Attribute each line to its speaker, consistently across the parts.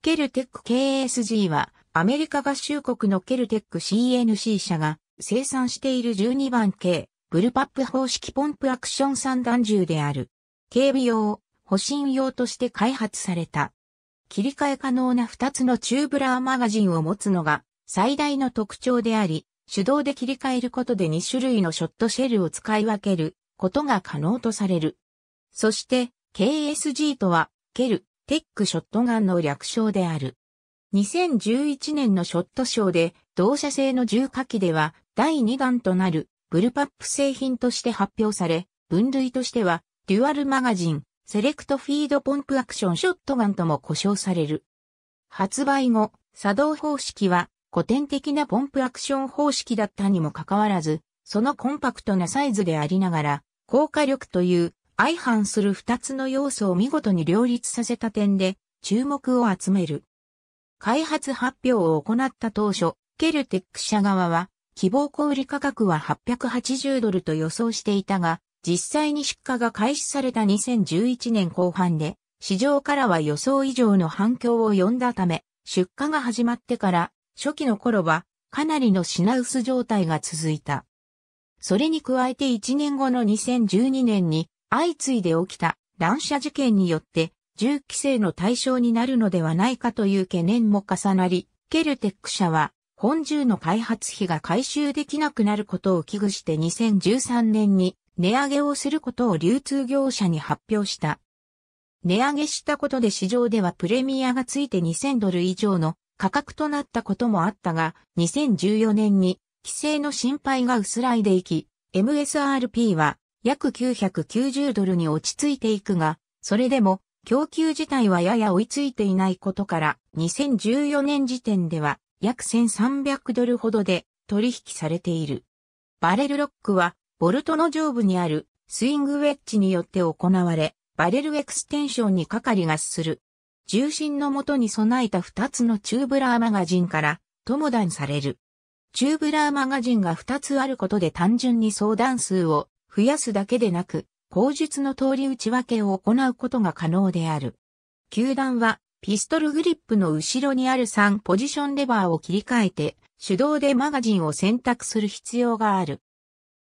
Speaker 1: ケルテック KSG はアメリカ合衆国のケルテック CNC 社が生産している12番系ブルパップ方式ポンプアクション三段銃である。警備用、保身用として開発された。切り替え可能な2つのチューブラーマガジンを持つのが最大の特徴であり、手動で切り替えることで2種類のショットシェルを使い分けることが可能とされる。そして KSG とは、ケル、テックショットガンの略称である。2011年のショットショーで、同社製の重火器では、第2弾となる、ブルパップ製品として発表され、分類としては、デュアルマガジン、セレクトフィードポンプアクションショットガンとも呼称される。発売後、作動方式は古典的なポンプアクション方式だったにもかかわらず、そのコンパクトなサイズでありながら、高火力という相反する二つの要素を見事に両立させた点で注目を集める。開発発表を行った当初、ケルテック社側は希望小売価格は880ドルと予想していたが、実際に出荷が開始された2011年後半で、市場からは予想以上の反響を呼んだため、出荷が始まってから初期の頃はかなりの品薄状態が続いた。それに加えて1年後の2012年に相次いで起きた乱射事件によって銃規制の対象になるのではないかという懸念も重なり、ケルテック社は本銃の開発費が回収できなくなることを危惧して2013年に値上げをすることを流通業者に発表した。値上げしたことで市場ではプレミアがついて2000ドル以上の価格となったこともあったが、2014年に規制の心配が薄らいでいき、MSRP は約990ドルに落ち着いていくが、それでも供給自体はやや追いついていないことから、2014年時点では約1300ドルほどで取引されている。バレルロックは、ボルトの上部にあるスイングウェッジによって行われ、バレルエクステンションに係がする。重心のもとに備えた2つのチューブラーマガジンから、とも断される。チューブラーマガジンが2つあることで単純に相談数を増やすだけでなく、口述の通り内訳を行うことが可能である。球団は、ピストルグリップの後ろにある3ポジションレバーを切り替えて、手動でマガジンを選択する必要がある。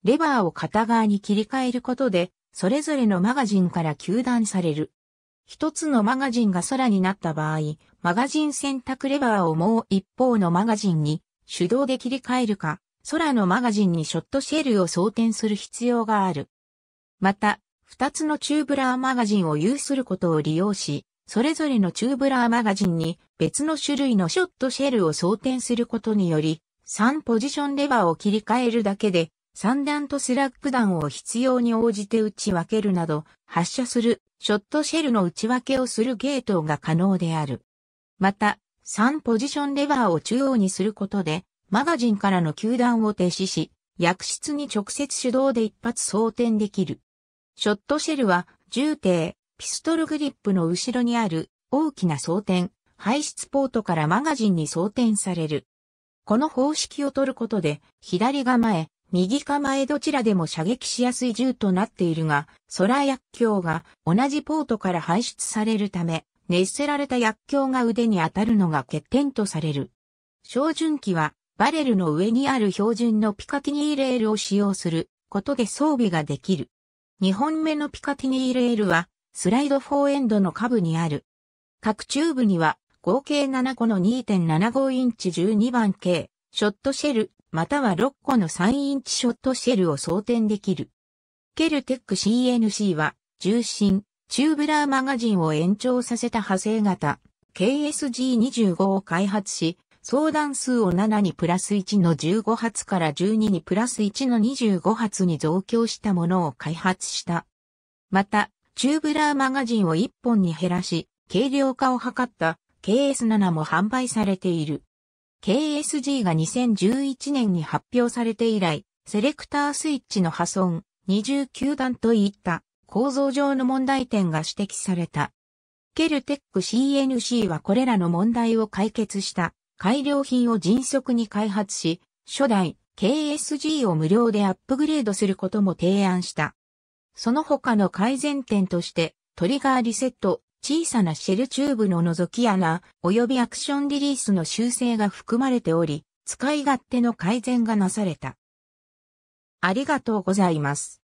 Speaker 1: レバーを片側に切り替えることで、それぞれのマガジンから球団される。一つのマガジンが空になった場合、マガジン選択レバーをもう一方のマガジンに手動で切り替えるか、空のマガジンにショットシェルを装填する必要がある。また、二つのチューブラーマガジンを有することを利用し、それぞれのチューブラーマガジンに別の種類のショットシェルを装填することにより、3ポジションレバーを切り替えるだけで、3段とスラック弾を必要に応じて打ち分けるなど、発射するショットシェルの打ち分けをするゲートが可能である。また、3ポジションレバーを中央にすることで、マガジンからの球団を停止し、薬室に直接手動で一発装填できる。ショットシェルは、重低、ピストルグリップの後ろにある大きな装填、排出ポートからマガジンに装填される。この方式を取ることで、左構え、右構えどちらでも射撃しやすい銃となっているが、空薬莢が同じポートから排出されるため、熱せられた薬莢が腕に当たるのが欠点とされる。照準器はバレルの上にある標準のピカティニーレールを使用することで装備ができる。2本目のピカティニーレールは、スライド4エンドの下部にある。各チューブには、合計7個の2.75インチ12番系ショットシェル、または6個の3インチショットシェルを装填できる。ケルテック CNC は、重心、チューブラーマガジンを延長させた派生型、KSG25 を開発し、相談数を7にプラス1の15発から12にプラス1の25発に増強したものを開発した。また、チューブラーマガジンを1本に減らし、軽量化を図った KS7 も販売されている。KSG が2011年に発表されて以来、セレクタースイッチの破損、29段といった構造上の問題点が指摘された。ケルテック CNC はこれらの問題を解決した。改良品を迅速に開発し、初代 KSG を無料でアップグレードすることも提案した。その他の改善点として、トリガーリセット、小さなシェルチューブの覗き穴、及びアクションリリースの修正が含まれており、使い勝手の改善がなされた。ありがとうございます。